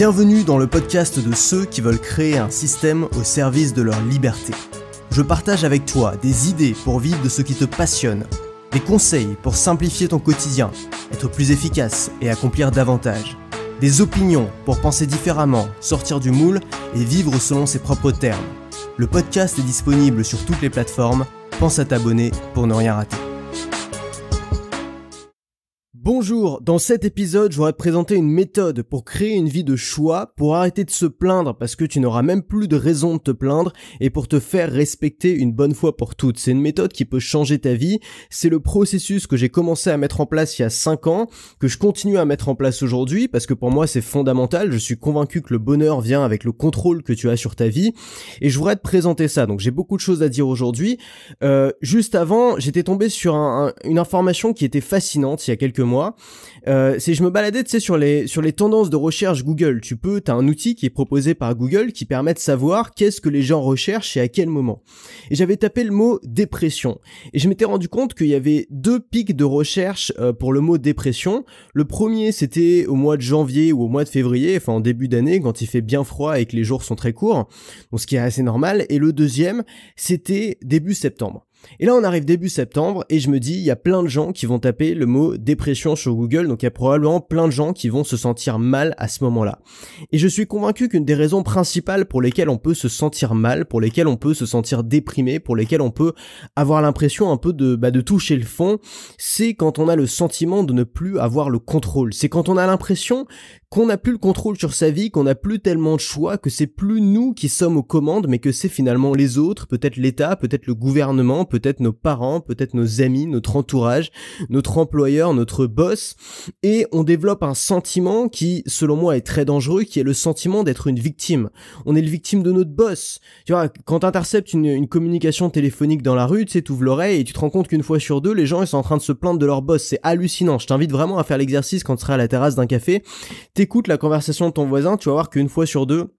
Bienvenue dans le podcast de ceux qui veulent créer un système au service de leur liberté. Je partage avec toi des idées pour vivre de ce qui te passionne, des conseils pour simplifier ton quotidien, être plus efficace et accomplir davantage, des opinions pour penser différemment, sortir du moule et vivre selon ses propres termes. Le podcast est disponible sur toutes les plateformes, pense à t'abonner pour ne rien rater. Bonjour, dans cet épisode, je te présenter une méthode pour créer une vie de choix, pour arrêter de se plaindre parce que tu n'auras même plus de raison de te plaindre et pour te faire respecter une bonne fois pour toutes. C'est une méthode qui peut changer ta vie, c'est le processus que j'ai commencé à mettre en place il y a 5 ans, que je continue à mettre en place aujourd'hui parce que pour moi c'est fondamental, je suis convaincu que le bonheur vient avec le contrôle que tu as sur ta vie et je voudrais te présenter ça, donc j'ai beaucoup de choses à dire aujourd'hui. Euh, juste avant, j'étais tombé sur une information qui était fascinante il y a quelques mois euh, c'est je me baladais tu sais sur les sur les tendances de recherche Google. Tu peux, t'as un outil qui est proposé par Google qui permet de savoir qu'est-ce que les gens recherchent et à quel moment. Et j'avais tapé le mot dépression et je m'étais rendu compte qu'il y avait deux pics de recherche euh, pour le mot dépression. Le premier c'était au mois de janvier ou au mois de février, enfin en début d'année quand il fait bien froid et que les jours sont très courts, donc ce qui est assez normal. Et le deuxième c'était début septembre. Et là, on arrive début septembre et je me dis, il y a plein de gens qui vont taper le mot dépression sur Google, donc il y a probablement plein de gens qui vont se sentir mal à ce moment-là. Et je suis convaincu qu'une des raisons principales pour lesquelles on peut se sentir mal, pour lesquelles on peut se sentir déprimé, pour lesquelles on peut avoir l'impression un peu de, bah, de toucher le fond, c'est quand on a le sentiment de ne plus avoir le contrôle. C'est quand on a l'impression qu'on n'a plus le contrôle sur sa vie, qu'on n'a plus tellement de choix, que c'est plus nous qui sommes aux commandes, mais que c'est finalement les autres, peut-être l'État, peut-être le gouvernement, peut-être nos parents, peut-être nos amis, notre entourage, notre employeur, notre boss, et on développe un sentiment qui, selon moi, est très dangereux, qui est le sentiment d'être une victime. On est le victime de notre boss. Tu vois, quand t'interceptes une, une communication téléphonique dans la rue, tu sais, t'ouvres l'oreille et tu te rends compte qu'une fois sur deux, les gens, ils sont en train de se plaindre de leur boss. C'est hallucinant. Je t'invite vraiment à faire l'exercice quand tu seras à la terrasse d'un café t'écoutes la conversation de ton voisin, tu vas voir qu'une fois sur deux,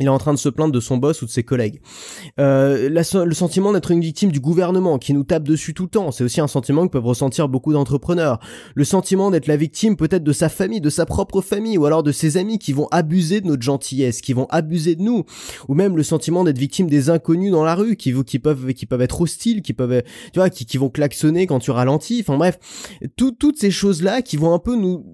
il est en train de se plaindre de son boss ou de ses collègues. Euh, le sentiment d'être une victime du gouvernement qui nous tape dessus tout le temps, c'est aussi un sentiment que peuvent ressentir beaucoup d'entrepreneurs. Le sentiment d'être la victime peut-être de sa famille, de sa propre famille, ou alors de ses amis qui vont abuser de notre gentillesse, qui vont abuser de nous, ou même le sentiment d'être victime des inconnus dans la rue, qui, qui peuvent, qui peuvent être hostiles, qui peuvent, tu vois, qui, vont klaxonner quand tu ralentis. Enfin bref, toutes ces choses-là qui vont un peu nous,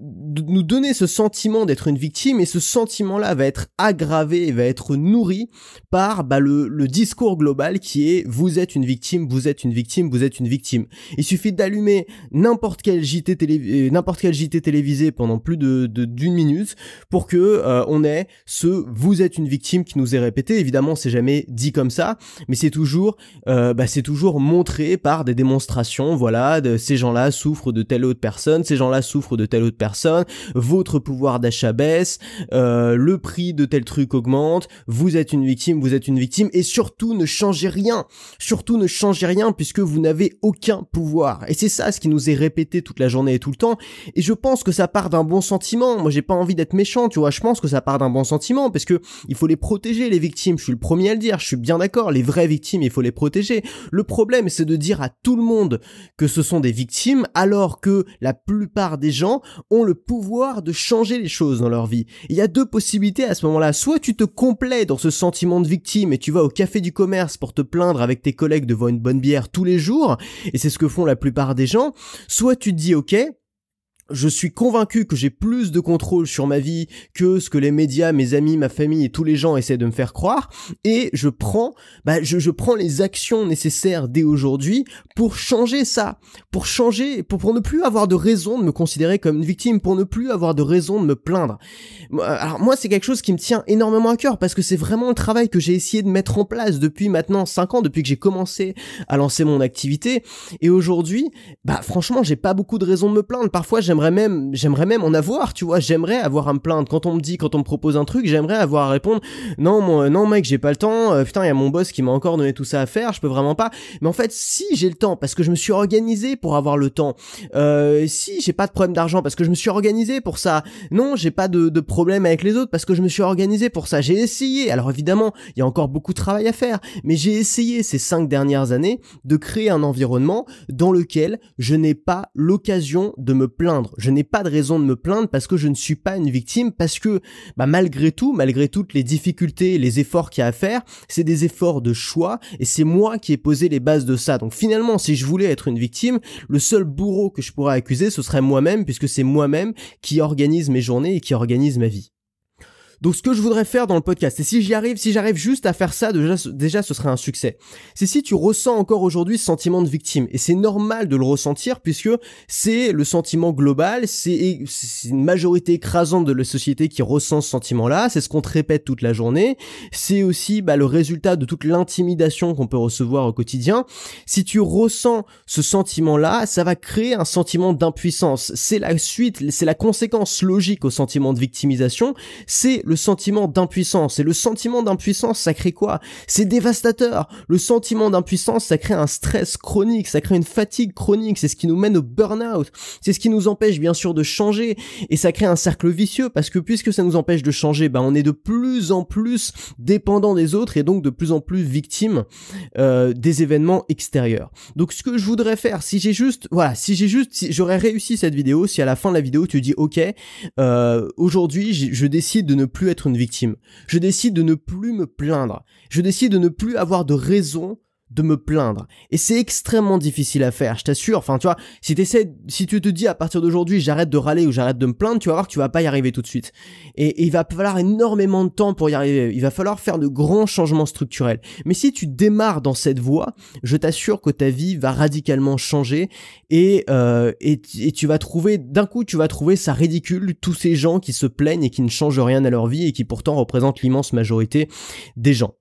nous donner ce sentiment d'être une victime, et ce sentiment-là va être aggravé, va être nourri par bah, le, discours global qui est vous êtes une victime, vous êtes une victime, vous êtes une victime. Il suffit d'allumer n'importe quel JT télé, euh, n'importe quel JT télévisé pendant plus de d'une minute pour que euh, on ait ce vous êtes une victime qui nous est répété. Évidemment, c'est jamais dit comme ça, mais c'est toujours euh, bah, c'est toujours montré par des démonstrations. Voilà, de, ces gens-là souffrent de telle autre personne, ces gens-là souffrent de telle autre personne. Votre pouvoir d'achat baisse, le prix de tel truc augmente, vous êtes une victime, vous êtes une victime et surtout ne changez rien. Surtout ne changez rien puisque vous n'avez aucun pouvoir. Et c'est ça ce qui nous est répété toute la journée et tout le temps. Et je pense que ça part d'un bon sentiment. Moi, j'ai pas envie d'être méchant, tu vois. Je pense que ça part d'un bon sentiment parce que il faut les protéger, les victimes. Je suis le premier à le dire. Je suis bien d'accord. Les vraies victimes, il faut les protéger. Le problème, c'est de dire à tout le monde que ce sont des victimes alors que la plupart des gens ont le pouvoir de changer les choses dans leur vie. Il y a deux possibilités à ce moment-là. Soit tu te dans ce sentiment de victime et tu vas au café du commerce pour te plaindre avec tes collègues devant une bonne bière tous les jours, et c'est ce que font la plupart des gens, soit tu te dis ok, je suis convaincu que j'ai plus de contrôle sur ma vie que ce que les médias, mes amis, ma famille et tous les gens essaient de me faire croire. Et je prends, bah, je, prends les actions nécessaires dès aujourd'hui pour changer ça, pour changer, pour, ne plus avoir de raison de me considérer comme une victime, pour ne plus avoir de raison de me plaindre. Alors moi, c'est quelque chose qui me tient énormément à cœur parce que c'est vraiment le travail que j'ai essayé de mettre en place depuis maintenant cinq ans, depuis que j'ai commencé à lancer mon activité. Et aujourd'hui, bah, franchement, j'ai pas beaucoup de raisons de me plaindre. Parfois, j'aime j'aimerais même, j'aimerais même en avoir, tu vois, j'aimerais avoir à me plaindre. Quand on me dit, quand on me propose un truc, j'aimerais avoir à répondre, non, mon, non mec, j'ai pas le temps, euh, putain, il y a mon boss qui m'a encore donné tout ça à faire, je peux vraiment pas. Mais en fait, si j'ai le temps, parce que je me suis organisé pour avoir le temps, euh, si j'ai pas de problème d'argent, parce que je me suis organisé pour ça, non, j'ai pas de, de problème avec les autres, parce que je me suis organisé pour ça, j'ai essayé. Alors évidemment, il y a encore beaucoup de travail à faire, mais j'ai essayé ces cinq dernières années de créer un environnement dans lequel je n'ai pas l'occasion de me plaindre je n'ai pas de raison de me plaindre parce que je ne suis pas une victime, parce que bah, malgré tout, malgré toutes les difficultés, les efforts qu'il y a à faire, c'est des efforts de choix et c'est moi qui ai posé les bases de ça. Donc finalement, si je voulais être une victime, le seul bourreau que je pourrais accuser, ce serait moi-même, puisque c'est moi-même qui organise mes journées et qui organise ma vie. Donc ce que je voudrais faire dans le podcast, et si j'y arrive, si j'arrive juste à faire ça, déjà, déjà ce serait un succès. C'est si tu ressens encore aujourd'hui ce sentiment de victime, et c'est normal de le ressentir puisque c'est le sentiment global, c'est une majorité écrasante de la société qui ressent ce sentiment-là, c'est ce qu'on te répète toute la journée, c'est aussi bah, le résultat de toute l'intimidation qu'on peut recevoir au quotidien. Si tu ressens ce sentiment-là, ça va créer un sentiment d'impuissance. C'est la suite, c'est la conséquence logique au sentiment de victimisation, c'est le sentiment d'impuissance. Et le sentiment d'impuissance, ça crée quoi C'est dévastateur. Le sentiment d'impuissance, ça crée un stress chronique, ça crée une fatigue chronique. C'est ce qui nous mène au burn-out. C'est ce qui nous empêche bien sûr de changer. Et ça crée un cercle vicieux parce que puisque ça nous empêche de changer, bah, on est de plus en plus dépendant des autres et donc de plus en plus victime euh, des événements extérieurs. Donc ce que je voudrais faire, si j'ai juste, voilà, si j'ai juste, j'aurais réussi cette vidéo, si à la fin de la vidéo tu dis ok, euh, aujourd'hui je décide de ne plus être une victime. Je décide de ne plus me plaindre. Je décide de ne plus avoir de raison de me plaindre. Et c'est extrêmement difficile à faire, je t'assure. Enfin, tu vois, si t'essaies, si tu te dis à partir d'aujourd'hui, j'arrête de râler ou j'arrête de me plaindre, tu vas voir que tu vas pas y arriver tout de suite. Et, il va falloir énormément de temps pour y arriver. Il va falloir faire de grands changements structurels. Mais si tu démarres dans cette voie, je t'assure que ta vie va radicalement changer et, euh, et, et tu vas trouver, d'un coup, tu vas trouver ça ridicule, tous ces gens qui se plaignent et qui ne changent rien à leur vie et qui pourtant représentent l'immense majorité des gens.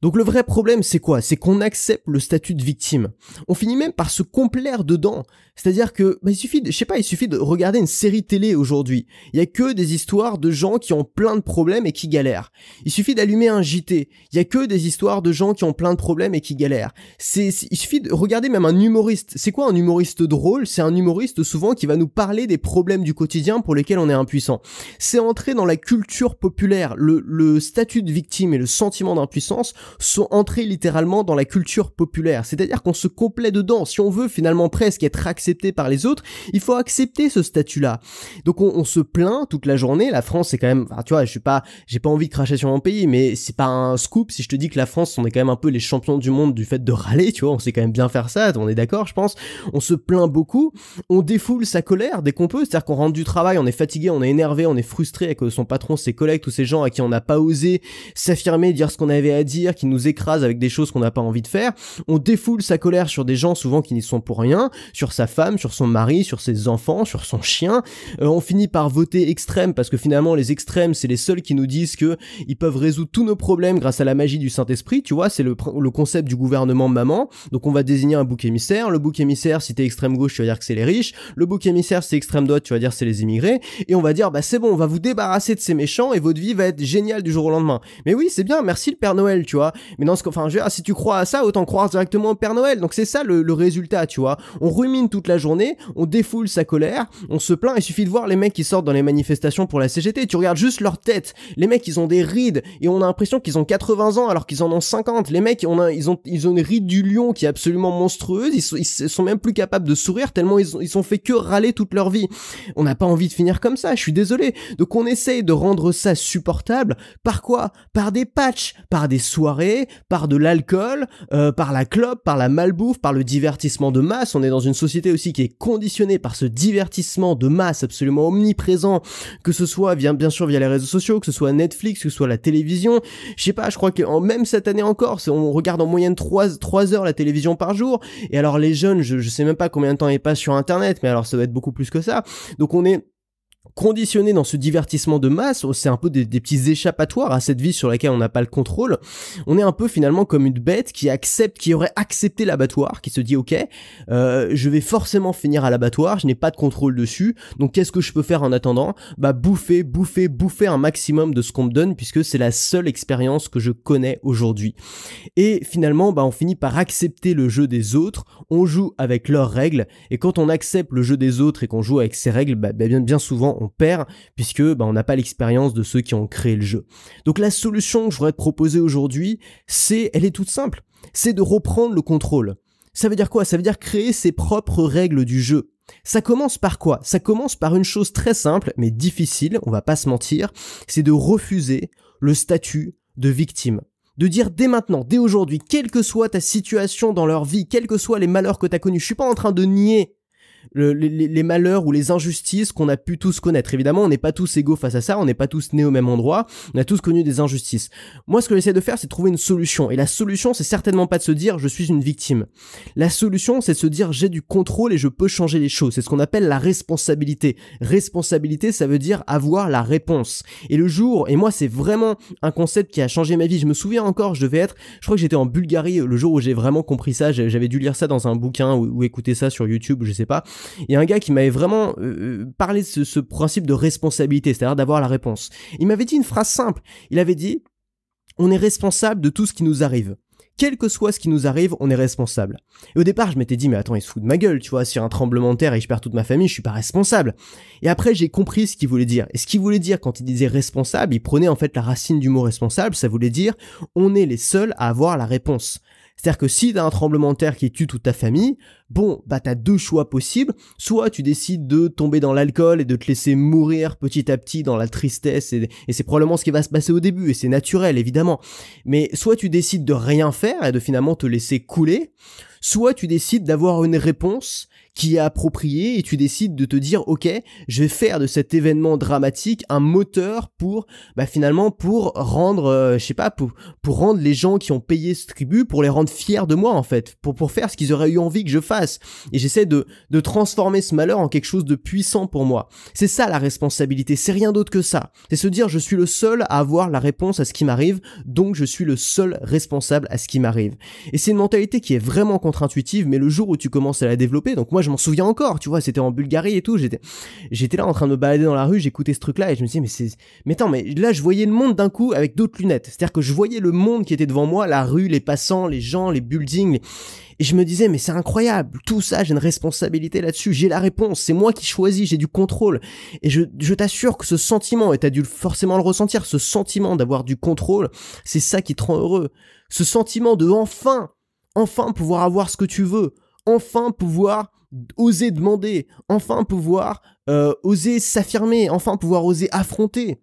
Donc le vrai problème, c'est quoi C'est qu'on accepte le statut de victime. On finit même par se complaire dedans. C'est-à-dire que, bah, il suffit, de, je sais pas, il suffit de regarder une série télé aujourd'hui. Il y a que des histoires de gens qui ont plein de problèmes et qui galèrent. Il suffit d'allumer un JT. Il y a que des histoires de gens qui ont plein de problèmes et qui galèrent. C'est, il suffit de regarder même un humoriste. C'est quoi un humoriste drôle C'est un humoriste souvent qui va nous parler des problèmes du quotidien pour lesquels on est impuissant. C'est entrer dans la culture populaire, le statut de victime et le sentiment d'impuissance sont entrés littéralement dans la culture populaire. C'est-à-dire qu'on se complaît dedans. Si on veut finalement presque être accepté par les autres, il faut accepter ce statut-là. Donc on, se plaint toute la journée. La France, c'est quand même, enfin, tu vois, je suis pas, j'ai pas envie de cracher sur mon pays, mais c'est pas un scoop si je te dis que la France, on est quand même un peu les champions du monde du fait de râler. Tu vois, on sait quand même bien faire ça. On est d'accord, je pense. On se plaint beaucoup. On défoule sa colère dès qu'on peut. C'est-à-dire qu'on rentre du travail, on est fatigué, on est énervé, on est frustré avec son patron, ses collègues, tous ces gens à qui on n'a pas osé s'affirmer, dire ce qu'on avait à dire, qui nous écrase avec des choses qu'on n'a pas envie de faire. On défoule sa colère sur des gens souvent qui n'y sont pour rien, sur sa femme, sur son mari, sur ses enfants, sur son chien. Euh, on finit par voter extrême parce que finalement les extrêmes, c'est les seuls qui nous disent que ils peuvent résoudre tous nos problèmes grâce à la magie du Saint-Esprit, tu vois, c'est le, le concept du gouvernement maman. Donc on va désigner un bouc émissaire, le bouc émissaire si t'es extrême gauche, tu vas dire que c'est les riches, le bouc émissaire si t'es extrême droite, tu vas dire c'est les immigrés et on va dire bah c'est bon, on va vous débarrasser de ces méchants et votre vie va être géniale du jour au lendemain. Mais oui, c'est bien, merci le Père Noël, tu vois. Mais dans ce enfin, je ah, si tu crois à ça, autant croire directement au Père Noël. Donc c'est ça le, résultat, tu vois. On rumine toute la journée, on défoule sa colère, on se plaint. Il suffit de voir les mecs qui sortent dans les manifestations pour la CGT. Tu regardes juste leur tête. Les mecs, ils ont des rides et on a l'impression qu'ils ont 80 ans alors qu'ils en ont 50. Les mecs, ils ont, ils ont une ride du lion qui est absolument monstrueuse. Ils sont, même plus capables de sourire tellement ils ont, ils ont fait que râler toute leur vie. On n'a pas envie de finir comme ça. Je suis désolé. Donc on essaye de rendre ça supportable. Par quoi Par des patchs, par des soirs par de l'alcool, euh, par la clope, par la malbouffe, par le divertissement de masse. On est dans une société aussi qui est conditionnée par ce divertissement de masse absolument omniprésent, que ce soit via, bien sûr via les réseaux sociaux, que ce soit Netflix, que ce soit la télévision. Je sais pas, je crois que même cette année encore, on regarde en moyenne 3, heures la télévision par jour. Et alors les jeunes, je, je sais même pas combien de temps ils passent sur Internet, mais alors ça doit être beaucoup plus que ça. Donc on est Conditionné dans ce divertissement de masse, oh, c'est un peu des, petits échappatoires à cette vie sur laquelle on n'a pas le contrôle. On est un peu finalement comme une bête qui accepte, qui aurait accepté l'abattoir, qui se dit ok, euh, je vais forcément finir à l'abattoir, je n'ai pas de contrôle dessus, donc qu'est-ce que je peux faire en attendant Bah bouffer, bouffer, bouffer un maximum de ce qu'on me donne puisque c'est la seule expérience que je connais aujourd'hui. Et finalement, bah on finit par accepter le jeu des autres, on joue avec leurs règles, et quand on accepte le jeu des autres et qu'on joue avec ses règles, bah, bah bien souvent on perd puisque bah, on n'a pas l'expérience de ceux qui ont créé le jeu. Donc la solution que je voudrais te proposer aujourd'hui, c'est, elle est toute simple, c'est de reprendre le contrôle. Ça veut dire quoi Ça veut dire créer ses propres règles du jeu. Ça commence par quoi Ça commence par une chose très simple mais difficile, on va pas se mentir, c'est de refuser le statut de victime de dire dès maintenant, dès aujourd'hui, quelle que soit ta situation dans leur vie, quels que soient les malheurs que tu as connus, je suis pas en train de nier les, malheurs ou les injustices qu'on a pu tous connaître. Évidemment, on n'est pas tous égaux face à ça, on n'est pas tous nés au même endroit, on a tous connu des injustices. Moi, ce que j'essaie de faire, c'est trouver une solution. Et la solution, c'est certainement pas de se dire je suis une victime. La solution, c'est de se dire j'ai du contrôle et je peux changer les choses. C'est ce qu'on appelle la responsabilité. Responsabilité, ça veut dire avoir la réponse. Et le jour, et moi, c'est vraiment un concept qui a changé ma vie. Je me souviens encore, je devais être, je crois que j'étais en Bulgarie le jour où j'ai vraiment compris ça. J'avais dû lire ça dans un bouquin ou, ou écouter ça sur YouTube, je sais pas. Il y a un gars qui m'avait vraiment euh, euh, parlé de ce, principe de responsabilité, c'est-à-dire d'avoir la réponse. Il m'avait dit une phrase simple. Il avait dit, on est responsable de tout ce qui nous arrive quel que soit ce qui nous arrive, on est responsable. Et au départ, je m'étais dit, mais attends, il se fout de ma gueule, tu vois, sur un tremblement de terre et je perds toute ma famille, je suis pas responsable. Et après, j'ai compris ce qu'il voulait dire. Et ce qu'il voulait dire quand il disait responsable, il prenait en fait la racine du mot responsable, ça voulait dire, on est les seuls à avoir la réponse. C'est-à-dire que si t'as un tremblement de terre qui tue toute ta famille, bon, bah t'as deux choix possibles. Soit tu décides de tomber dans l'alcool et de te laisser mourir petit à petit dans la tristesse, et, et c'est probablement ce qui va se passer au début, et c'est naturel évidemment. Mais soit tu décides de rien faire et de finalement te laisser couler, soit tu décides d'avoir une réponse qui est approprié et tu décides de te dire ok je vais faire de cet événement dramatique un moteur pour bah, finalement pour rendre euh, je sais pas pour, pour rendre les gens qui ont payé ce tribut pour les rendre fiers de moi en fait pour pour faire ce qu'ils auraient eu envie que je fasse et j'essaie de de transformer ce malheur en quelque chose de puissant pour moi c'est ça la responsabilité c'est rien d'autre que ça c'est se dire je suis le seul à avoir la réponse à ce qui m'arrive donc je suis le seul responsable à ce qui m'arrive et c'est une mentalité qui est vraiment contre-intuitive mais le jour où tu commences à la développer donc moi je m'en souviens encore, tu vois, c'était en Bulgarie et tout, j'étais j'étais là en train de me balader dans la rue, j'écoutais ce truc là et je me disais mais c'est mais attends, mais là je voyais le monde d'un coup avec d'autres lunettes. C'est-à-dire que je voyais le monde qui était devant moi, la rue, les passants, les gens, les buildings et je me disais mais c'est incroyable, tout ça, j'ai une responsabilité là-dessus, j'ai la réponse, c'est moi qui choisis, j'ai du contrôle. Et je, je t'assure que ce sentiment et t'as dû forcément le ressentir, ce sentiment d'avoir du contrôle, c'est ça qui te rend heureux. Ce sentiment de enfin enfin pouvoir avoir ce que tu veux, enfin pouvoir oser demander, enfin pouvoir euh, oser s'affirmer, enfin pouvoir oser affronter.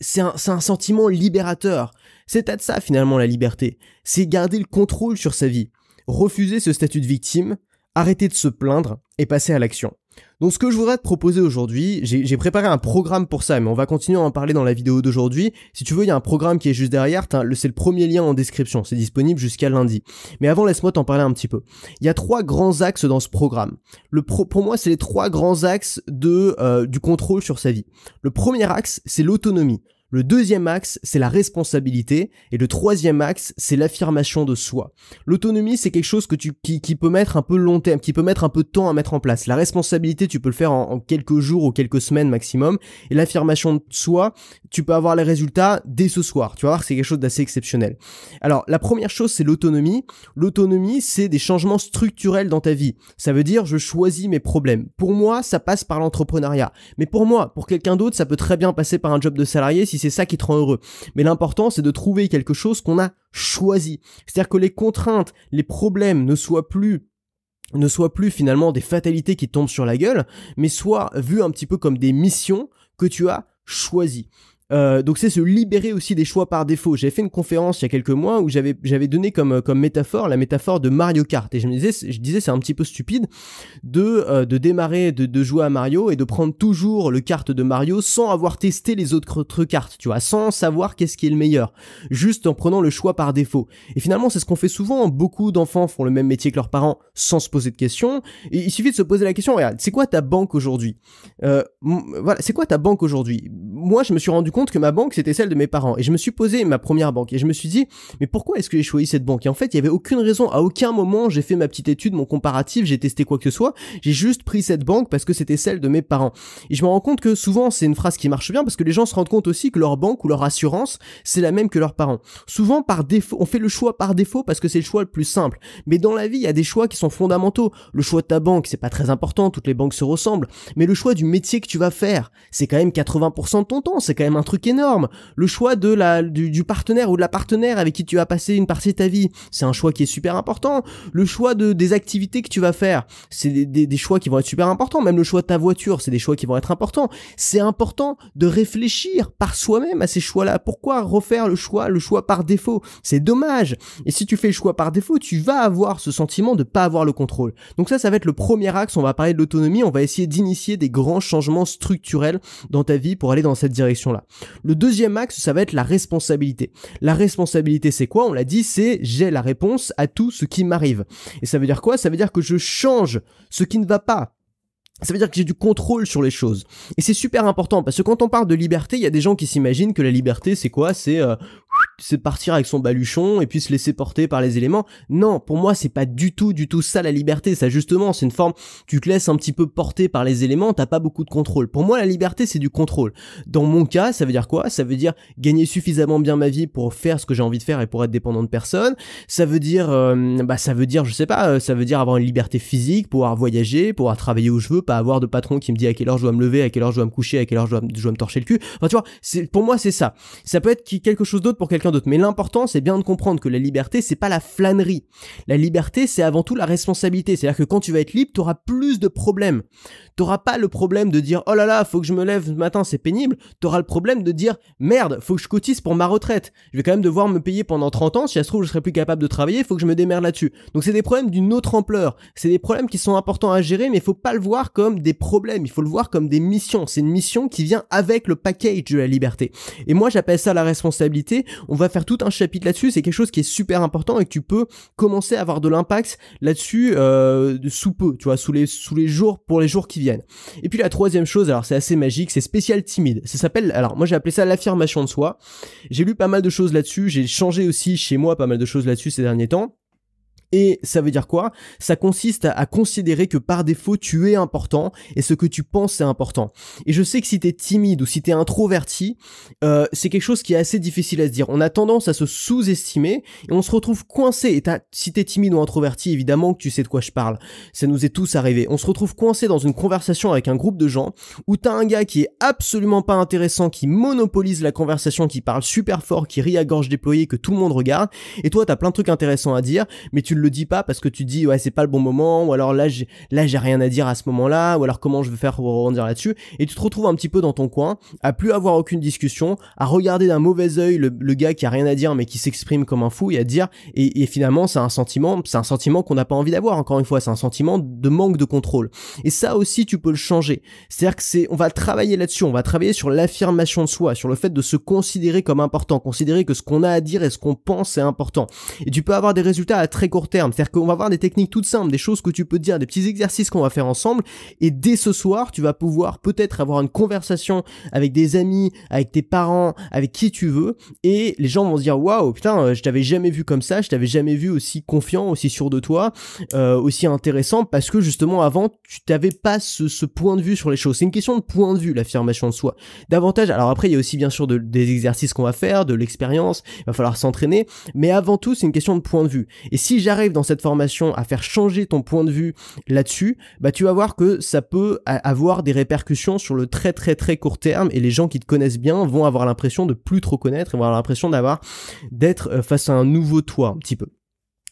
C'est un, un, sentiment libérateur. C'est à ça finalement la liberté. C'est garder le contrôle sur sa vie, refuser ce statut de victime, arrêter de se plaindre et passer à l'action. Donc ce que je voudrais te proposer aujourd'hui, j'ai préparé un programme pour ça, mais on va continuer à en parler dans la vidéo d'aujourd'hui. Si tu veux, il y a un programme qui est juste derrière, c'est le premier lien en description, c'est disponible jusqu'à lundi. Mais avant, laisse-moi t'en parler un petit peu. Il y a trois grands axes dans ce programme. Le pour moi, c'est les trois grands axes de, euh, du contrôle sur sa vie. Le premier axe, c'est l'autonomie. Le deuxième axe, c'est la responsabilité. Et le troisième axe, c'est l'affirmation de soi. L'autonomie, c'est quelque chose que tu, qui, peut mettre un peu long terme, qui peut mettre un peu de temps à mettre en place. La responsabilité, tu peux le faire en, quelques jours ou quelques semaines maximum. Et l'affirmation de soi, tu peux avoir les résultats dès ce soir. Tu vas voir que c'est quelque chose d'assez exceptionnel. Alors, la première chose, c'est l'autonomie. L'autonomie, c'est des changements structurels dans ta vie. Ça veut dire, je choisis mes problèmes. Pour moi, ça passe par l'entrepreneuriat. Mais pour moi, pour quelqu'un d'autre, ça peut très bien passer par un job de salarié si c'est ça qui te rend heureux. Mais l'important, c'est de trouver quelque chose qu'on a choisi. C'est-à-dire que les contraintes, les problèmes ne soient plus ne soient plus finalement des fatalités qui tombent sur la gueule, mais soient vues un petit peu comme des missions que tu as choisies. Euh, donc c'est se libérer aussi des choix par défaut. J'avais fait une conférence il y a quelques mois où j'avais j'avais donné comme euh, comme métaphore la métaphore de Mario Kart et je me disais je disais c'est un petit peu stupide de euh, de démarrer de, de jouer à Mario et de prendre toujours le kart de Mario sans avoir testé les autres, cartes, tu vois, sans savoir qu'est-ce qui est le meilleur, juste en prenant le choix par défaut. Et finalement c'est ce qu'on fait souvent. Beaucoup d'enfants font le même métier que leurs parents sans se poser de questions. Et il suffit de se poser la question regarde c'est quoi ta banque aujourd'hui Voilà c'est quoi ta banque aujourd'hui Moi je me suis rendu compte que ma banque, c'était celle de mes parents. Et je me suis posé ma première banque. Et je me suis dit, mais pourquoi est-ce que j'ai choisi cette banque Et en fait, il y avait aucune raison. À aucun moment, j'ai fait ma petite étude, mon comparatif, j'ai testé quoi que ce soit. J'ai juste pris cette banque parce que c'était celle de mes parents. Et je me rends compte que souvent, c'est une phrase qui marche bien parce que les gens se rendent compte aussi que leur banque ou leur assurance, c'est la même que leurs parents. Souvent, par défaut, on fait le choix par défaut parce que c'est le choix le plus simple. Mais dans la vie, il y a des choix qui sont fondamentaux. Le choix de ta banque, c'est pas très important. Toutes les banques se ressemblent. Mais le choix du métier que tu vas faire, c'est quand même 80% de ton temps. C'est quand même un truc énorme. Le choix de la, du, partenaire ou de la partenaire avec qui tu vas passer une partie de ta vie, c'est un choix qui est super important. Le choix de, des activités que tu vas faire, c'est des, des choix qui vont être super importants. Même le choix de ta voiture, c'est des choix qui vont être importants. C'est important de réfléchir par soi-même à ces choix-là. Pourquoi refaire le choix, le choix par défaut C'est dommage. Et si tu fais le choix par défaut, tu vas avoir ce sentiment de ne pas avoir le contrôle. Donc ça, ça va être le premier axe. On va parler de l'autonomie. On va essayer d'initier des grands changements structurels dans ta vie pour aller dans cette direction-là. Le deuxième axe, ça va être la responsabilité. La responsabilité, c'est quoi On l'a dit, c'est j'ai la réponse à tout ce qui m'arrive. Et ça veut dire quoi Ça veut dire que je change ce qui ne va pas. Ça veut dire que j'ai du contrôle sur les choses. Et c'est super important parce que quand on parle de liberté, il y a des gens qui s'imaginent que la liberté c'est quoi C'est euh, c'est partir avec son baluchon et puis se laisser porter par les éléments. Non, pour moi, c'est pas du tout, du tout ça la liberté. Ça justement, c'est une forme, tu te laisses un petit peu porter par les éléments, t'as pas beaucoup de contrôle. Pour moi, la liberté, c'est du contrôle. Dans mon cas, ça veut dire quoi Ça veut dire gagner suffisamment bien ma vie pour faire ce que j'ai envie de faire et pour être dépendant de personne. Ça veut dire, euh, bah, ça veut dire, je sais pas, euh, ça veut dire avoir une liberté physique, pouvoir voyager, pouvoir travailler où je veux, pas avoir de patron qui me dit à quelle heure je dois me lever, à quelle heure je dois me coucher, à quelle heure je dois, je dois me torcher le cul. Enfin, tu vois, pour moi, c'est ça. Ça peut être quelque chose d'autre pour quelqu'un mais l'important, c'est bien de comprendre que la liberté, c'est pas la flânerie. La liberté, c'est avant tout la responsabilité. C'est-à-dire que quand tu vas être libre, tu auras plus de problèmes T'auras pas le problème de dire oh là là, faut que je me lève ce matin, c'est pénible. Tu T'auras le problème de dire merde, faut que je cotise pour ma retraite. Je vais quand même devoir me payer pendant 30 ans. Si ça se trouve, je serai plus capable de travailler, il faut que je me démerde là-dessus. Donc c'est des problèmes d'une autre ampleur. C'est des problèmes qui sont importants à gérer, mais faut pas le voir comme des problèmes. Il faut le voir comme des missions. C'est une mission qui vient avec le package de la liberté. Et moi, j'appelle ça la responsabilité. On va faire tout un chapitre là-dessus. C'est quelque chose qui est super important et que tu peux commencer à avoir de l'impact là-dessus euh, sous peu, tu vois, sous les, sous les jours, pour les jours qui viennent. Et puis la troisième chose, alors c'est assez magique, c'est spécial timide. Ça s'appelle, alors moi j'ai appelé ça l'affirmation de soi. J'ai lu pas mal de choses là-dessus, j'ai changé aussi chez moi pas mal de choses là-dessus ces derniers temps. Et ça veut dire quoi Ça consiste à, considérer que par défaut, tu es important et ce que tu penses est important. Et je sais que si t'es timide ou si t'es introverti, euh, c'est quelque chose qui est assez difficile à se dire. On a tendance à se sous-estimer et on se retrouve coincé. Et si t'es timide ou introverti, évidemment que tu sais de quoi je parle. Ça nous est tous arrivé. On se retrouve coincé dans une conversation avec un groupe de gens où t'as un gars qui est absolument pas intéressant, qui monopolise la conversation, qui parle super fort, qui rit à gorge déployée, que tout le monde regarde. Et toi, t'as plein de trucs intéressants à dire, mais tu le dis pas parce que tu dis ouais c'est pas le bon moment ou alors là j'ai là j'ai rien à dire à ce moment-là ou alors comment je vais faire pour rebondir là-dessus et tu te retrouves un petit peu dans ton coin à plus avoir aucune discussion, à regarder d'un mauvais œil le, gars qui a rien à dire mais qui s'exprime comme un fou et à dire et, finalement c'est un sentiment c'est un sentiment qu'on n'a pas envie d'avoir encore une fois c'est un sentiment de manque de contrôle et ça aussi tu peux le changer c'est-à-dire que c'est on va travailler là-dessus on va travailler sur l'affirmation de soi sur le fait de se considérer comme important considérer que ce qu'on a à dire et ce qu'on pense est important et tu peux avoir des résultats à très court terme. C'est-à-dire qu'on va avoir des techniques toutes simples, des choses que tu peux dire, des petits exercices qu'on va faire ensemble. Et dès ce soir, tu vas pouvoir peut-être avoir une conversation avec des amis, avec tes parents, avec qui tu veux. Et les gens vont se dire waouh, putain, euh, je t'avais jamais vu comme ça, je t'avais jamais vu aussi confiant, aussi sûr de toi, euh, aussi intéressant, parce que justement avant, tu t'avais pas ce, point de vue sur les choses. C'est une question de point de vue, l'affirmation de soi. Davantage. Alors après, il y a aussi bien sûr des exercices qu'on va faire, de l'expérience. Il va falloir s'entraîner, mais avant tout, c'est une question de point de vue. Et si j'arrive dans cette formation à faire changer ton point de vue là-dessus, bah tu vas voir que ça peut avoir des répercussions sur le très très très court terme et les gens qui te connaissent bien vont avoir l'impression de plus trop connaître et vont avoir l'impression d'avoir d'être euh, face à un nouveau toi un petit peu.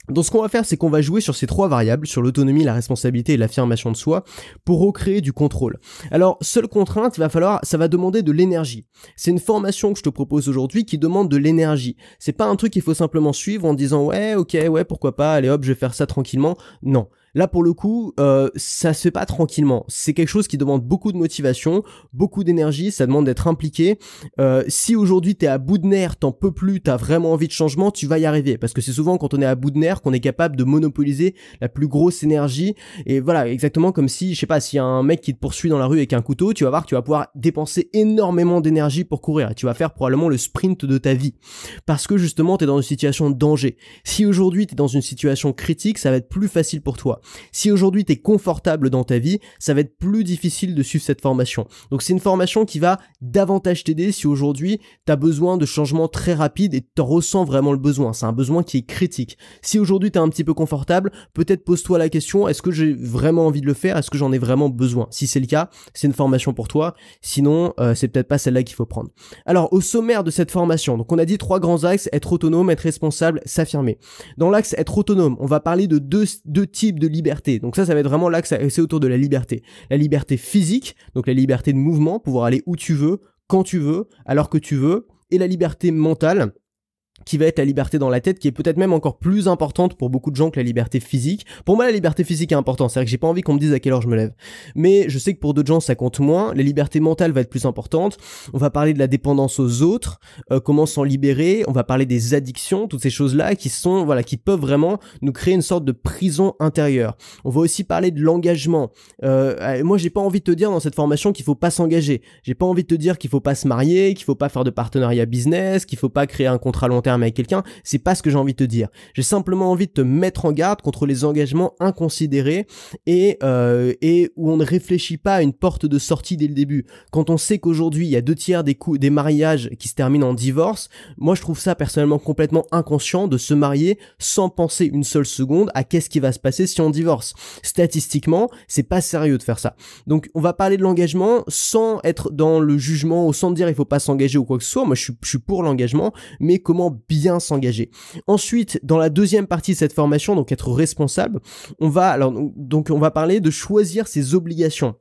Donc ce qu'on va faire, c'est qu'on va jouer sur ces trois variables, sur l'autonomie, la responsabilité et l'affirmation de soi, pour recréer du contrôle. Alors, seule contrainte, il va falloir, ça va demander de l'énergie. C'est une formation que je te propose aujourd'hui qui demande de l'énergie. C'est pas un truc qu'il faut simplement suivre en disant ouais, ok, ouais, pourquoi pas, allez hop, je vais faire ça tranquillement. Non. Là, pour le coup, euh, ça se fait pas tranquillement. C'est quelque chose qui demande beaucoup de motivation, beaucoup d'énergie, ça demande d'être impliqué. Euh, si aujourd'hui t'es à bout de nerfs, t'en peux plus, t'as vraiment envie de changement, tu vas y arriver. Parce que c'est souvent quand on est à bout de nerfs qu'on est capable de monopoliser la plus grosse énergie. Et voilà, exactement comme si, je sais pas, s'il y a un mec qui te poursuit dans la rue avec un couteau, tu vas voir que tu vas pouvoir dépenser énormément d'énergie pour courir. tu vas faire probablement le sprint de ta vie. Parce que justement, t'es dans une situation de danger. Si aujourd'hui t'es dans une situation critique, ça va être plus facile pour toi. Si aujourd'hui tu es confortable dans ta vie, ça va être plus difficile de suivre cette formation. Donc c'est une formation qui va davantage t'aider si aujourd'hui tu as besoin de changements très rapides et tu ressens vraiment le besoin. C'est un besoin qui est critique. Si aujourd'hui tu es un petit peu confortable, peut-être pose-toi la question, est-ce que j'ai vraiment envie de le faire Est-ce que j'en ai vraiment besoin Si c'est le cas, c'est une formation pour toi. Sinon, euh, c'est peut-être pas celle-là qu'il faut prendre. Alors au sommaire de cette formation, donc on a dit trois grands axes, être autonome, être responsable, s'affirmer. Dans l'axe être autonome, on va parler de deux, deux types de donc ça, ça va être vraiment là que c'est autour de la liberté. La liberté physique, donc la liberté de mouvement, pouvoir aller où tu veux, quand tu veux, alors que tu veux, et la liberté mentale, qui va être la liberté dans la tête, qui est peut-être même encore plus importante pour beaucoup de gens que la liberté physique. Pour moi, la liberté physique est importante, cest à que j'ai pas envie qu'on me dise à quelle heure je me lève. Mais je sais que pour d'autres gens, ça compte moins. La liberté mentale va être plus importante. On va parler de la dépendance aux autres, euh, comment s'en libérer. On va parler des addictions, toutes ces choses-là qui sont, voilà, qui peuvent vraiment nous créer une sorte de prison intérieure. On va aussi parler de l'engagement. Euh, moi, j'ai pas envie de te dire dans cette formation qu'il faut pas s'engager. J'ai pas envie de te dire qu'il faut pas se marier, qu'il faut pas faire de partenariat business, qu'il faut pas créer un contrat long terme avec quelqu'un, c'est pas ce que j'ai envie de te dire. J'ai simplement envie de te mettre en garde contre les engagements inconsidérés et, euh, et où on ne réfléchit pas à une porte de sortie dès le début. Quand on sait qu'aujourd'hui, il y a deux tiers des, des mariages qui se terminent en divorce, moi je trouve ça personnellement complètement inconscient de se marier sans penser une seule seconde à qu'est-ce qui va se passer si on divorce. Statistiquement, c'est pas sérieux de faire ça. Donc on va parler de l'engagement sans être dans le jugement ou sans dire il faut pas s'engager ou quoi que ce soit. Moi je suis, je suis pour l'engagement, mais comment bien s'engager. Ensuite, dans la deuxième partie de cette formation, donc être responsable, on va alors donc on va parler de choisir ses obligations.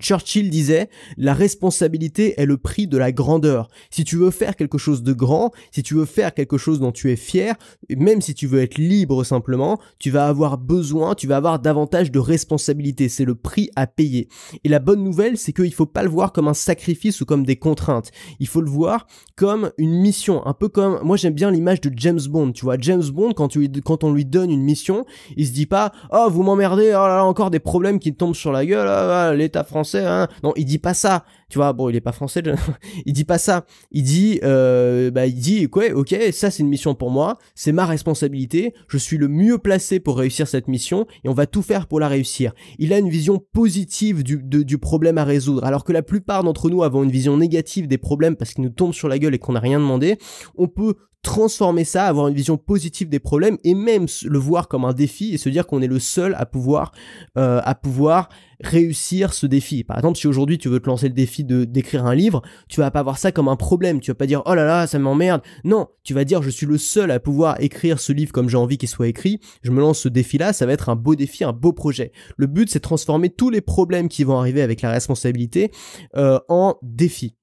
Churchill disait, la responsabilité est le prix de la grandeur. Si tu veux faire quelque chose de grand, si tu veux faire quelque chose dont tu es fier, même si tu veux être libre simplement, tu vas avoir besoin, tu vas avoir davantage de responsabilité. C'est le prix à payer. Et la bonne nouvelle, c'est qu'il faut pas le voir comme un sacrifice ou comme des contraintes. Il faut le voir comme une mission. Un peu comme, moi j'aime bien l'image de James Bond. Tu vois, James Bond, quand, on lui donne une mission, il se dit pas, oh, vous m'emmerdez, oh là là, encore des problèmes qui tombent sur la gueule, ah, ah, l'État français Hein. Non, il dit pas ça. Tu vois, bon, il est pas français, il dit pas ça. Il dit, euh, bah, il dit, ouais, ok, ça c'est une mission pour moi, c'est ma responsabilité, je suis le mieux placé pour réussir cette mission et on va tout faire pour la réussir. Il a une vision positive du, du problème à résoudre, alors que la plupart d'entre nous avons une vision négative des problèmes parce qu'ils nous tombent sur la gueule et qu'on n'a rien demandé. On peut transformer ça, avoir une vision positive des problèmes et même le voir comme un défi et se dire qu'on est le seul à pouvoir, euh, à pouvoir réussir ce défi. Par exemple, si aujourd'hui tu veux te lancer le défi de d'écrire un livre, tu vas pas voir ça comme un problème. Tu vas pas dire oh là là ça m'emmerde. Non, tu vas dire je suis le seul à pouvoir écrire ce livre comme j'ai envie qu'il soit écrit. Je me lance ce défi là, ça va être un beau défi, un beau projet. Le but c'est transformer tous les problèmes qui vont arriver avec la responsabilité euh, en défi.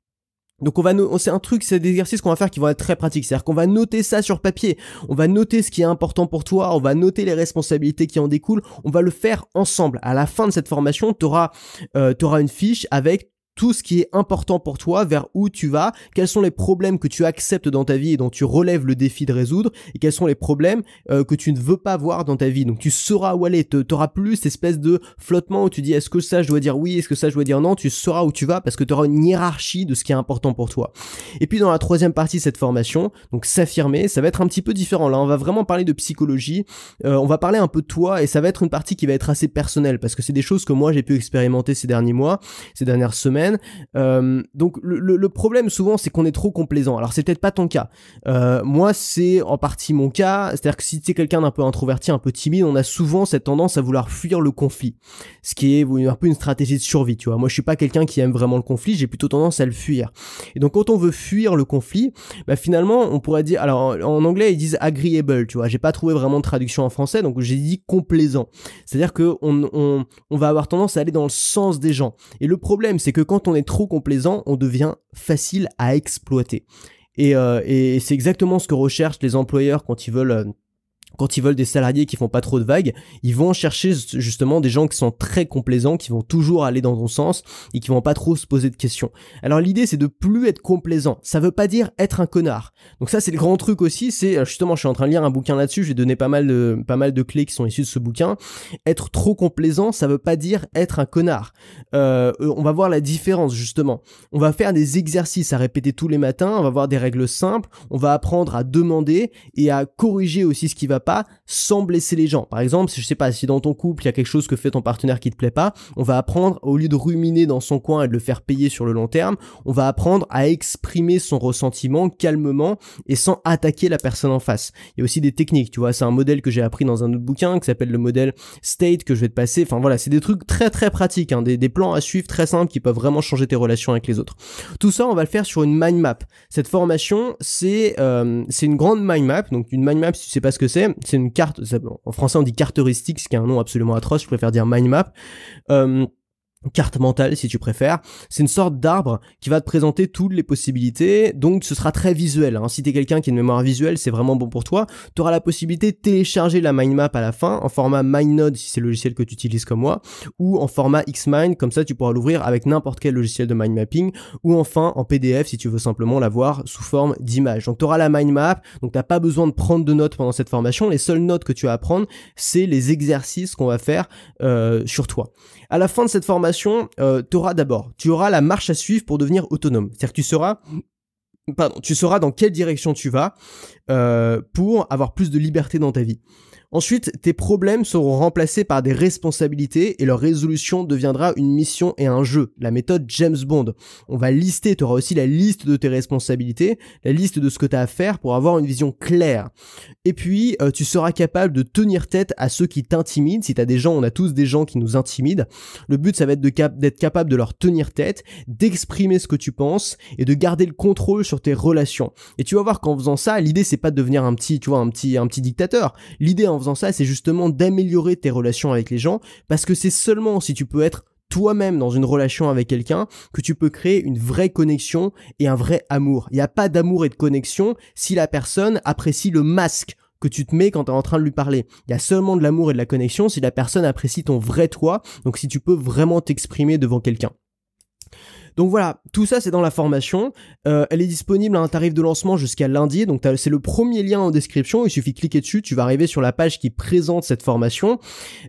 Donc on va c'est un truc, c'est des exercices qu'on va faire qui vont être très pratiques. C'est-à-dire qu'on va noter ça sur papier, on va noter ce qui est important pour toi, on va noter les responsabilités qui en découlent, on va le faire ensemble. À la fin de cette formation, tu auras, euh, auras une fiche avec tout ce qui est important pour toi, vers où tu vas, quels sont les problèmes que tu acceptes dans ta vie et dont tu relèves le défi de résoudre, et quels sont les problèmes euh, que tu ne veux pas voir dans ta vie. Donc tu sauras où aller, tu auras plus cette espèce de flottement où tu dis est-ce que ça je dois dire oui, est-ce que ça je dois dire non, tu sauras où tu vas parce que tu auras une hiérarchie de ce qui est important pour toi. Et puis dans la troisième partie de cette formation, donc s'affirmer, ça va être un petit peu différent. Là, on va vraiment parler de psychologie, euh, on va parler un peu de toi et ça va être une partie qui va être assez personnelle parce que c'est des choses que moi j'ai pu expérimenter ces derniers mois, ces dernières semaines euh, donc le, problème souvent c'est qu'on est trop complaisant. Alors c'est peut-être pas ton cas. Euh, moi c'est en partie mon cas. C'est-à-dire que si tu es quelqu'un d'un peu introverti, un peu timide, on a souvent cette tendance à vouloir fuir le conflit. Ce qui est un peu une stratégie de survie, tu vois. Moi je suis pas quelqu'un qui aime vraiment le conflit, j'ai plutôt tendance à le fuir. Et donc quand on veut fuir le conflit, bah, finalement on pourrait dire... Alors en anglais ils disent agreeable, tu vois. J'ai pas trouvé vraiment de traduction en français, donc j'ai dit complaisant. C'est-à-dire que on va avoir tendance à aller dans le sens des gens. Et le problème c'est que quand quand on est trop complaisant, on devient facile à exploiter. Et, euh, et c'est exactement ce que recherchent les employeurs quand ils veulent euh, quand ils veulent des salariés qui font pas trop de vagues, ils vont chercher justement des gens qui sont très complaisants, qui vont toujours aller dans ton sens et qui vont pas trop se poser de questions. Alors l'idée c'est de plus être complaisant. Ça veut pas dire être un connard. Donc ça c'est le grand truc aussi, c'est euh, justement je suis en train de lire un bouquin là-dessus, je donné pas mal de pas mal de clés qui sont issues de ce bouquin. Être trop complaisant, ça veut pas dire être un connard. Euh, euh, on va voir la différence justement. On va faire des exercices à répéter tous les matins, on va voir des règles simples, on va apprendre à demander et à corriger aussi ce qui va euh, pas sans blesser les gens. Par exemple, si je sais pas, si dans ton couple il y a quelque chose que fait ton partenaire qui te plaît pas, on va apprendre au lieu de ruminer dans son coin et de le faire payer sur le long terme, on va apprendre à exprimer son ressentiment calmement et sans attaquer la personne en face. Il y a aussi des techniques, tu vois, c'est un modèle que j'ai appris dans un autre bouquin qui s'appelle le modèle State que je vais te passer. Enfin voilà, c'est des trucs très très pratiques, hein. des, plans à suivre très simples qui peuvent vraiment changer tes relations avec les autres. Tout ça, on va le faire sur une mind map. Cette formation, c'est euh, c'est une grande mind map. Donc une mind map, si tu sais pas ce que c'est, c'est une carte, en français on dit carte heuristique, ce qui est un nom absolument atroce, je préfère dire mind map. Euh, carte mentale si tu préfères. C'est une sorte d'arbre qui va te présenter toutes les possibilités, donc ce sera très visuel. Hein. Si t'es quelqu'un qui a une mémoire visuelle, c'est vraiment bon pour toi. Tu auras la possibilité de télécharger la mind map à la fin en format MindNode si c'est le logiciel que tu utilises comme moi, ou en format Xmind, comme ça tu pourras l'ouvrir avec n'importe quel logiciel de mind mapping, ou enfin en PDF si tu veux simplement l'avoir sous forme d'image. Donc tu auras la mind map, donc t'as pas besoin de prendre de notes pendant cette formation. Les seules notes que tu vas à prendre, c'est les exercices qu'on va faire euh, sur toi. À la fin de cette formation tu euh, auras d'abord, tu auras la marche à suivre pour devenir autonome. C'est-à-dire que tu sauras pardon, tu sauras dans quelle direction tu vas euh, pour avoir plus de liberté dans ta vie. Ensuite, tes problèmes seront remplacés par des responsabilités et leur résolution deviendra une mission et un jeu, la méthode James Bond. On va lister, tu auras aussi la liste de tes responsabilités, la liste de ce que tu as à faire pour avoir une vision claire. Et puis, euh, tu seras capable de tenir tête à ceux qui t'intimident. Si tu as des gens, on a tous des gens qui nous intimident. Le but, ça va être d'être capable de leur tenir tête, d'exprimer ce que tu penses et de garder le contrôle sur tes relations. Et tu vas voir qu'en faisant ça, l'idée, c'est pas de devenir un petit, tu vois, un petit, un petit dictateur. L'idée, en en faisant ça, c'est justement d'améliorer tes relations avec les gens, parce que c'est seulement si tu peux être toi-même dans une relation avec quelqu'un que tu peux créer une vraie connexion et un vrai amour. Il n'y a pas d'amour et de connexion si la personne apprécie le masque que tu te mets quand tu es en train de lui parler. Il y a seulement de l'amour et de la connexion si la personne apprécie ton vrai toi, donc si tu peux vraiment t'exprimer devant quelqu'un. Donc voilà, tout ça c'est dans la formation. Euh, elle est disponible à hein, un tarif de lancement jusqu'à lundi. Donc c'est le premier lien en description. Il suffit de cliquer dessus, tu vas arriver sur la page qui présente cette formation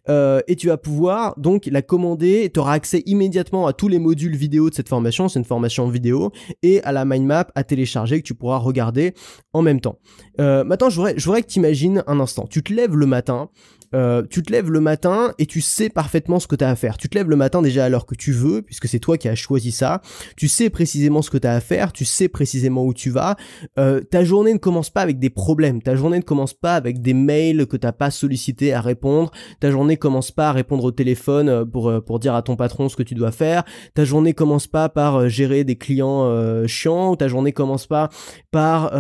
euh, et tu vas pouvoir donc la commander. Tu auras accès immédiatement à tous les modules vidéo de cette formation. C'est une formation vidéo et à la mind map à télécharger que tu pourras regarder en même temps. Euh, maintenant, je je voudrais que tu imagines un instant. Tu te lèves le matin euh, tu te lèves le matin et tu sais parfaitement ce que tu as à faire. Tu te lèves le matin déjà à l'heure que tu veux, puisque c'est toi qui as choisi ça. Tu sais précisément ce que tu as à faire, tu sais précisément où tu vas. Euh, ta journée ne commence pas avec des problèmes. Ta journée ne commence pas avec des mails que t'as pas sollicité à répondre. Ta journée commence pas à répondre au téléphone euh, pour pour dire à ton patron ce que tu dois faire. Ta journée commence pas par gérer des clients chiants. Ta journée commence pas par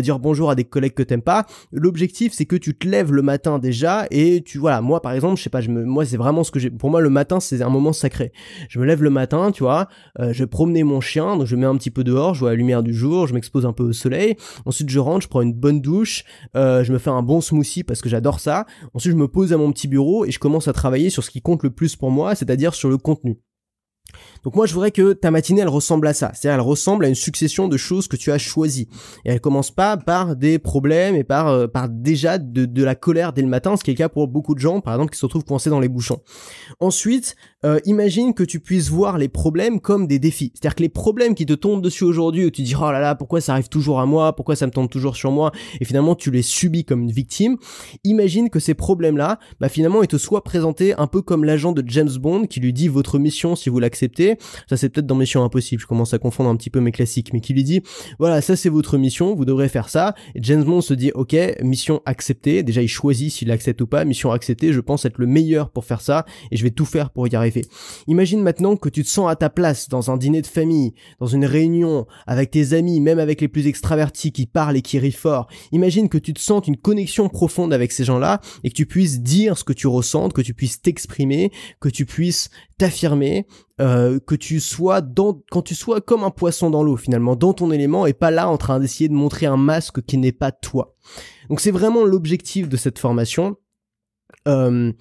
dire bonjour à des collègues que t'aimes pas. L'objectif c'est que tu te lèves le matin déjà et tu voilà moi par exemple je sais pas je me moi c'est vraiment ce que j'ai pour moi le matin c'est un moment sacré je me lève le matin tu vois euh, je je promener mon chien donc je mets un petit peu dehors je vois la lumière du jour je m'expose un peu au soleil ensuite je rentre je prends une bonne douche euh, je me fais un bon smoothie parce que j'adore ça ensuite je me pose à mon petit bureau et je commence à travailler sur ce qui compte le plus pour moi c'est-à-dire sur le contenu donc moi je voudrais que ta matinée elle ressemble à ça, c'est-à-dire elle ressemble à une succession de choses que tu as choisies. Et elle commence pas par des problèmes et par, euh, par déjà de, la colère dès le matin, ce qui est le cas pour beaucoup de gens par exemple qui se retrouvent coincés dans les bouchons. Ensuite, euh, imagine que tu puisses voir les problèmes comme des défis, c'est-à-dire que les problèmes qui te tombent dessus aujourd'hui tu dis oh là là pourquoi ça arrive toujours à moi, pourquoi ça me tombe toujours sur moi et finalement tu les subis comme une victime, imagine que ces problèmes là, bah finalement ils te soient présentés un peu comme l'agent de James Bond qui lui dit votre mission si vous l'acceptez ça, c'est peut-être dans Mission Impossible. Je commence à confondre un petit peu mes classiques, mais qui lui dit, voilà, ça c'est votre mission, vous devrez faire ça. Et James Bond se dit, ok, mission acceptée. Déjà, il choisit s'il accepte ou pas. Mission acceptée, je pense être le meilleur pour faire ça et je vais tout faire pour y arriver. Imagine maintenant que tu te sens à ta place dans un dîner de famille, dans une réunion, avec tes amis, même avec les plus extravertis qui parlent et qui rient fort. Imagine que tu te sens une connexion profonde avec ces gens-là et que tu puisses dire ce que tu ressens, que tu puisses t'exprimer, que tu puisses t'affirmer, euh, euh, que tu sois dans, quand tu sois comme un poisson dans l'eau finalement, dans ton élément et pas là en train d'essayer de montrer un masque qui n'est pas toi. Donc c'est vraiment l'objectif de cette formation. Euh,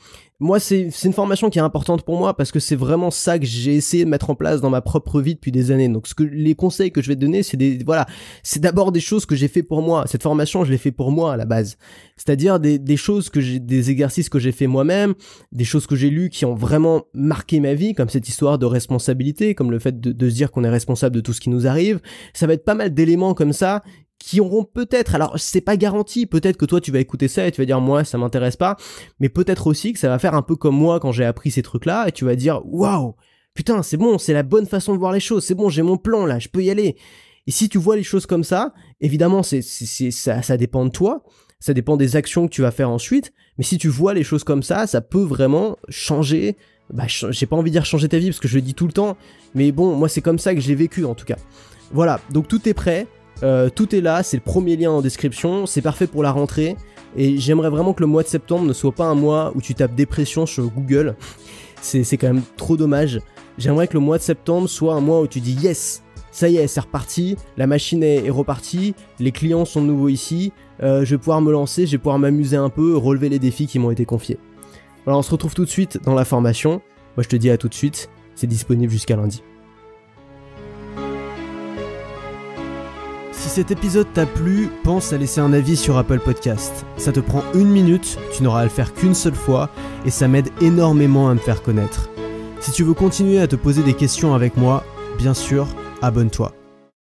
moi, c'est une formation qui est importante pour moi parce que c'est vraiment ça que j'ai essayé de mettre en place dans ma propre vie depuis des années. Donc, ce que les conseils que je vais te donner, c'est des voilà, c'est d'abord des choses que j'ai fait pour moi. Cette formation, je l'ai fait pour moi à la base. C'est-à-dire des, des choses que j'ai, des exercices que j'ai fait moi-même, des choses que j'ai lues qui ont vraiment marqué ma vie, comme cette histoire de responsabilité, comme le fait de, de se dire qu'on est responsable de tout ce qui nous arrive. Ça va être pas mal d'éléments comme ça qui auront peut-être, alors c'est pas garanti, peut-être que toi tu vas écouter ça et tu vas dire moi ça m'intéresse pas, mais peut-être aussi que ça va faire un peu comme moi quand j'ai appris ces trucs-là et tu vas dire waouh, putain c'est bon, c'est la bonne façon de voir les choses, c'est bon j'ai mon plan là, je peux y aller. Et si tu vois les choses comme ça, évidemment c'est, ça, ça dépend de toi, ça dépend des actions que tu vas faire ensuite, mais si tu vois les choses comme ça, ça peut vraiment changer. Bah, j'ai pas envie de dire changer ta vie parce que je le dis tout le temps, mais bon, moi c'est comme ça que je l'ai vécu en tout cas. Voilà, donc tout est prêt, euh, tout est là, c'est le premier lien en description, c'est parfait pour la rentrée. Et j'aimerais vraiment que le mois de septembre ne soit pas un mois où tu tapes dépression sur Google. c'est quand même trop dommage. J'aimerais que le mois de septembre soit un mois où tu dis yes, ça y est, c'est reparti, la machine est, repartie, les clients sont nouveaux ici, euh, je vais pouvoir me lancer, je vais pouvoir m'amuser un peu, relever les défis qui m'ont été confiés. Voilà, on se retrouve tout de suite dans la formation. Moi, je te dis à tout de suite, c'est disponible jusqu'à lundi. Si cet épisode t'a plu, pense à laisser un avis sur Apple Podcast. Ça te prend une minute, tu n'auras à le faire qu'une seule fois, et ça m'aide énormément à me faire connaître. Si tu veux continuer à te poser des questions avec moi, bien sûr, abonne-toi.